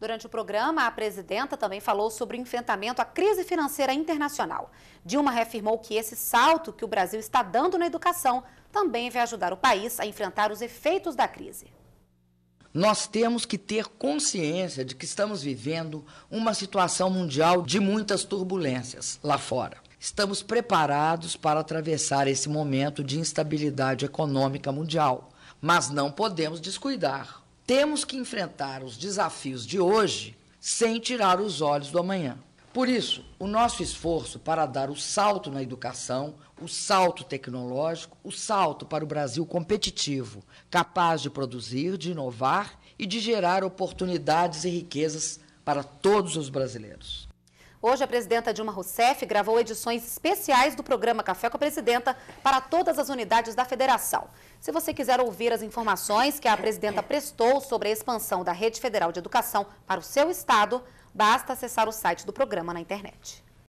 Durante o programa, a presidenta também falou sobre o enfrentamento à crise financeira internacional. Dilma reafirmou que esse salto que o Brasil está dando na educação também vai ajudar o país a enfrentar os efeitos da crise. Nós temos que ter consciência de que estamos vivendo uma situação mundial de muitas turbulências lá fora. Estamos preparados para atravessar esse momento de instabilidade econômica mundial, mas não podemos descuidar temos que enfrentar os desafios de hoje sem tirar os olhos do amanhã. Por isso, o nosso esforço para dar o salto na educação, o salto tecnológico, o salto para o Brasil competitivo, capaz de produzir, de inovar e de gerar oportunidades e riquezas para todos os brasileiros. Hoje, a presidenta Dilma Rousseff gravou edições especiais do programa Café com a Presidenta para todas as unidades da federação. Se você quiser ouvir as informações que a presidenta prestou sobre a expansão da Rede Federal de Educação para o seu estado, basta acessar o site do programa na internet.